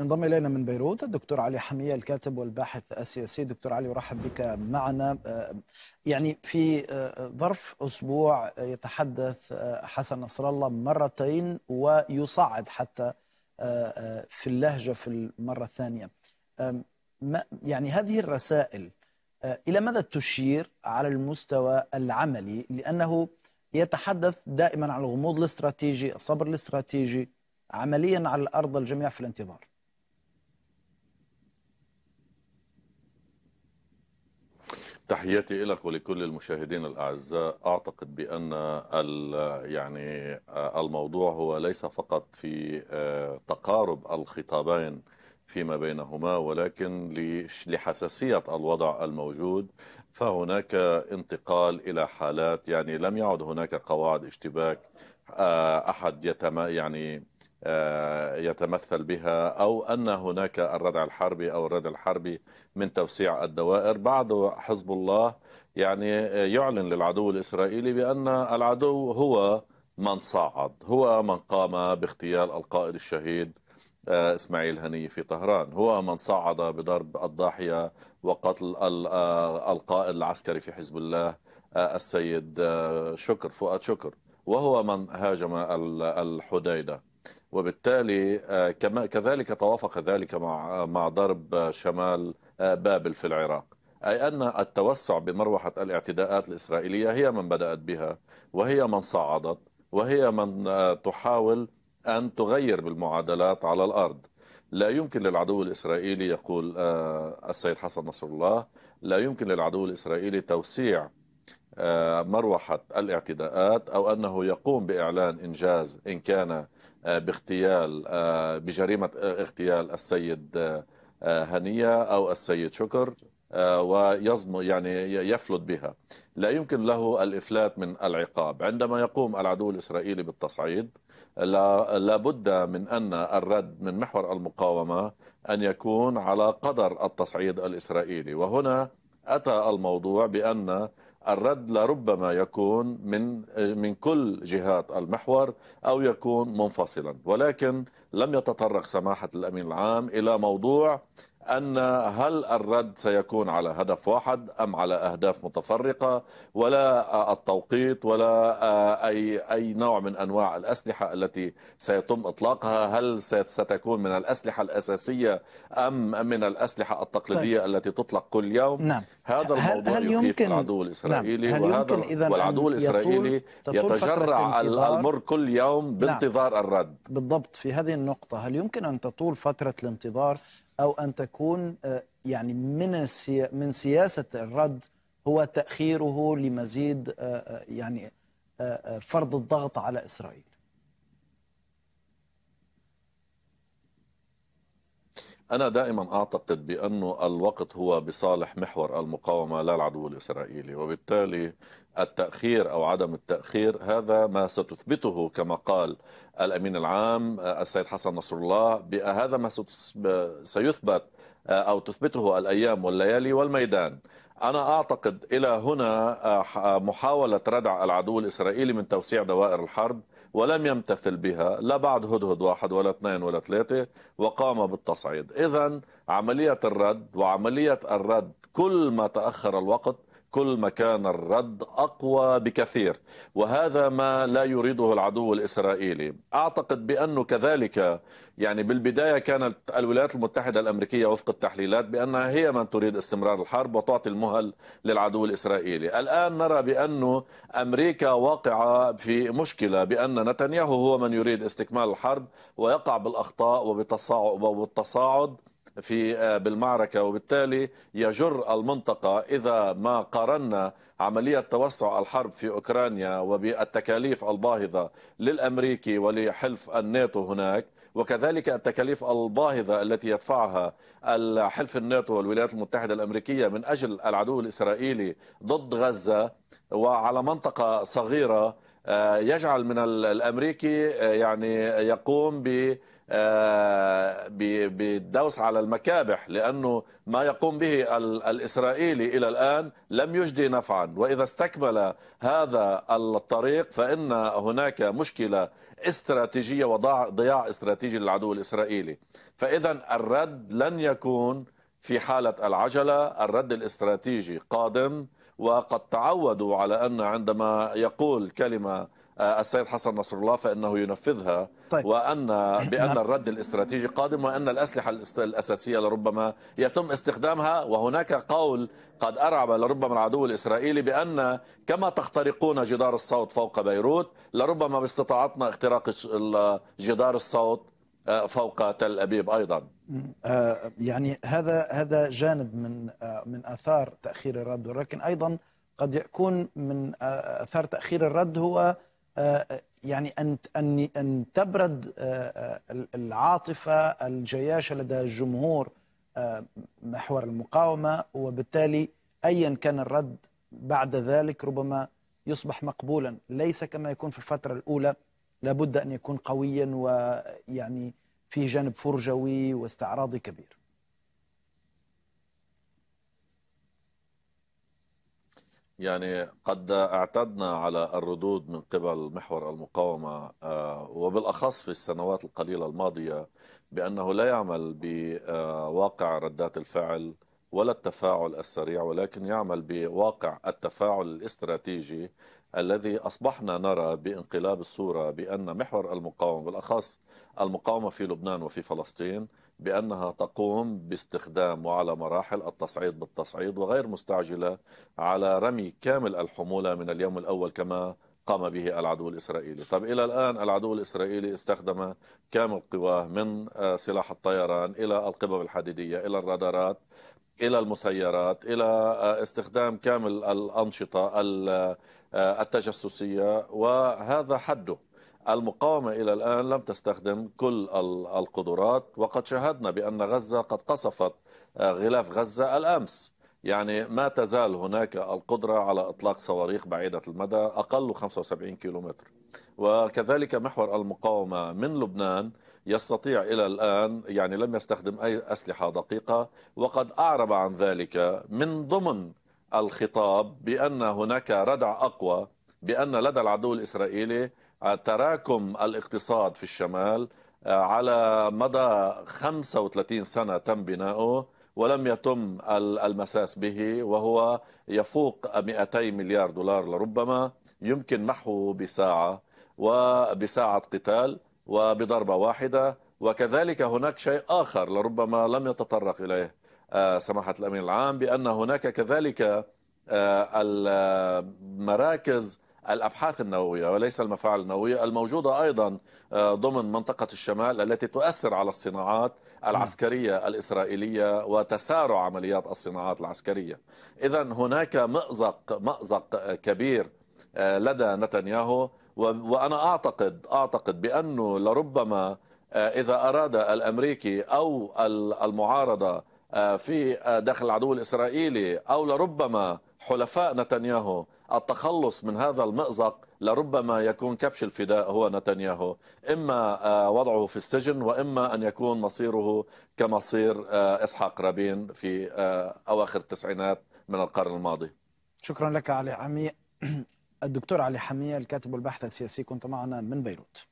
انضم الينا من بيروت الدكتور علي حميه الكاتب والباحث السياسي دكتور علي ارحب بك معنا آه، يعني في آه، ظرف اسبوع يتحدث آه، حسن نصر الله مرتين ويصعد حتى في اللهجه في المره الثانيه يعني هذه الرسائل الى ماذا تشير على المستوى العملي لانه يتحدث دائما عن الغموض الاستراتيجي الصبر الاستراتيجي عمليا على الارض الجميع في الانتظار تحياتي لك ولكل المشاهدين الاعزاء اعتقد بان يعني آه، الموضوع هو ليس فقط في آه، تقارب الخطابين فيما بينهما ولكن لحساسيه الوضع الموجود فهناك انتقال الى حالات يعني لم يعد هناك قواعد اشتباك آه، احد يتم يعني آه، يتمثل بها أو أن هناك الردع الحربي أو الردع الحربي من توسيع الدوائر بعد حزب الله يعني يعلن للعدو الإسرائيلي بأن العدو هو من صعد هو من قام باغتيال القائد الشهيد آه، اسماعيل هني في طهران هو من صعد بضرب الضاحية وقتل آه، القائد العسكري في حزب الله السيد شكر فؤاد شكر وهو من هاجم الحديده وبالتالي آه، كذلك توافق ذلك مع آه، مع ضرب آه، شمال بابل في العراق أي أن التوسع بمروحة الاعتداءات الإسرائيلية هي من بدأت بها وهي من صعدت وهي من تحاول أن تغير بالمعادلات على الأرض لا يمكن للعدو الإسرائيلي يقول السيد حسن نصر الله لا يمكن للعدو الإسرائيلي توسيع مروحة الاعتداءات أو أنه يقوم بإعلان إنجاز إن كان آه، باغتيال آه، بجريمة آه، اغتيال السيد هنية أو السيد شكر ويظم يعني يفلت بها لا يمكن له الإفلات من العقاب عندما يقوم العدو الإسرائيلي بالتصعيد لابد من أن الرد من محور المقاومة أن يكون على قدر التصعيد الإسرائيلي وهنا أتى الموضوع بأن الرد لربما يكون من من كل جهات المحور او يكون منفصلا ولكن لم يتطرق سماحه الامين العام الى موضوع أن هل الرد سيكون على هدف واحد أم على أهداف متفرقة ولا التوقيت ولا أي أي نوع من أنواع الأسلحة التي سيتم إطلاقها هل ستكون من الأسلحة الأساسية أم من الأسلحة التقليدية طيب. التي تطلق كل يوم نعم. هذا الموضوع هل, هل يمكن العدو نعم. الإسرائيلي نعم. هل وهذا يمكن إذا والعدو الإسرائيلي يتجرع المر كل يوم نعم. بانتظار نعم. الرد بالضبط في هذه النقطة هل يمكن أن تطول فترة الانتظار أو أن تكون آه، يعني من من سياسة الرد هو تأخيره لمزيد آه، آه، يعني فرض الضغط على إسرائيل أنا دائما أعتقد بأنه الوقت هو بصالح محور المقاومة لا العدو الإسرائيلي وبالتالي التأخير أو عدم التأخير هذا ما ستثبته كما قال الأمين العام آه، السيد حسن نصر الله هذا ما سيثبت آه، أو تثبته الأيام والليالي والميدان أنا أعتقد إلى هنا آه، محاولة ردع العدو الإسرائيلي من توسيع دوائر الحرب ولم يمتثل بها لا بعد هدهد واحد ولا اثنين ولا ثلاثة وقام بالتصعيد إذا عملية الرد وعملية الرد كل ما تأخر الوقت كل ما كان الرد أقوى بكثير وهذا ما لا يريده العدو الإسرائيلي أعتقد بأنه كذلك يعني بالبداية كانت الولايات المتحدة الأمريكية وفق التحليلات بأنها هي من تريد استمرار الحرب وتعطي المهل للعدو الإسرائيلي الآن نرى بأنه أمريكا واقعة في مشكلة بأن نتنياهو هو من يريد استكمال الحرب ويقع بالأخطاء وبالتصاعد في آه، بالمعركة وبالتالي يجر المنطقة إذا ما قارنا عملية توسع الحرب في أوكرانيا وبالتكاليف الباهظة للأمريكي ولحلف الناتو هناك وكذلك التكاليف الباهظة التي يدفعها الحلف الناتو والولايات المتحدة الأمريكية من أجل العدو الإسرائيلي ضد غزة وعلى منطقة صغيرة آه، يجعل من الأمريكي آه، يعني يقوم ب آه، بالدوس على المكابح لأنه ما يقوم به الإسرائيلي إلى الآن لم يجدي نفعا وإذا استكمل هذا الطريق فإن هناك مشكلة استراتيجية وضياع استراتيجي للعدو الإسرائيلي فإذا الرد لن يكون في حالة العجلة الرد الاستراتيجي قادم وقد تعودوا على أن عندما يقول كلمة آه، السيد حسن نصر الله فانه ينفذها طيب. وان نعم. بان الرد الاستراتيجي قادم وان الاسلحه الاساسيه لربما يتم استخدامها وهناك قول قد ارعب لربما العدو الاسرائيلي بان كما تخترقون جدار الصوت فوق بيروت لربما باستطاعتنا اختراق جدار الصوت آه، فوق تل ابيب ايضا آه، يعني هذا هذا جانب من من اثار تاخير الرد ولكن ايضا قد يكون من اثار تاخير الرد هو آه، آه، يعني ان ان ان تبرد آه، العاطفه الجياشه لدى الجمهور محور المقاومه وبالتالي ايا كان الرد بعد ذلك ربما يصبح مقبولا ليس كما يكون في الفتره الاولى لابد ان يكون قويا ويعني في جانب فرجوي واستعراضي كبير يعني قد اعتدنا على الردود من قبل محور المقاومة آه، وبالأخص في السنوات القليلة الماضية بأنه لا يعمل بواقع ردات الفعل ولا التفاعل السريع ولكن يعمل بواقع التفاعل الاستراتيجي الذي أصبحنا نرى بانقلاب الصورة بأن محور المقاومة بالأخص المقاومة في لبنان وفي فلسطين بأنها تقوم باستخدام وعلى مراحل التصعيد بالتصعيد وغير مستعجلة على رمي كامل الحمولة من اليوم الأول كما قام به العدو الإسرائيلي طب إلى الآن العدو الإسرائيلي استخدم كامل قواه من آه، سلاح الطيران إلى القبب الحديدية إلى الرادارات إلى المسيرات إلى آه، استخدام كامل الأنشطة آه، التجسسية وهذا حده المقاومة إلى الآن لم تستخدم كل القدرات وقد شاهدنا بأن غزة قد قصفت آه، غلاف غزة الأمس يعني ما تزال هناك القدرة على إطلاق صواريخ بعيدة المدى أقل 75 كيلومتر وكذلك محور المقاومة من لبنان يستطيع إلى الآن يعني لم يستخدم أي أسلحة دقيقة وقد أعرب عن ذلك من ضمن الخطاب بأن هناك ردع أقوى بأن لدى العدو الإسرائيلي تراكم الاقتصاد في الشمال آه، على مدى 35 سنة تم بناؤه ولم يتم المساس به وهو يفوق 200 مليار دولار لربما يمكن محوه بساعة وبساعة قتال وبضربة واحدة وكذلك هناك شيء آخر لربما لم يتطرق إليه آه، سماحة الأمين العام بأن هناك كذلك آه، المراكز الأبحاث النووية وليس المفاعل النووية الموجودة أيضا آه، ضمن منطقة الشمال التي تؤثر على الصناعات العسكرية نعم. الإسرائيلية وتسارع عمليات الصناعات العسكرية إذا هناك مأزق, مأزق كبير آه، لدى نتنياهو وأنا أعتقد أعتقد بأنه لربما آه، إذا أراد الأمريكي أو المعارضة في داخل العدو الإسرائيلي أو لربما حلفاء نتنياهو التخلص من هذا المأزق لربما يكون كبش الفداء هو نتنياهو إما آه، وضعه في السجن وإما أن يكون مصيره كمصير آه، إسحاق رابين في آه، أواخر التسعينات من القرن الماضي شكرا لك علي حمية الدكتور علي حمية الكاتب والباحث السياسي كنت معنا من بيروت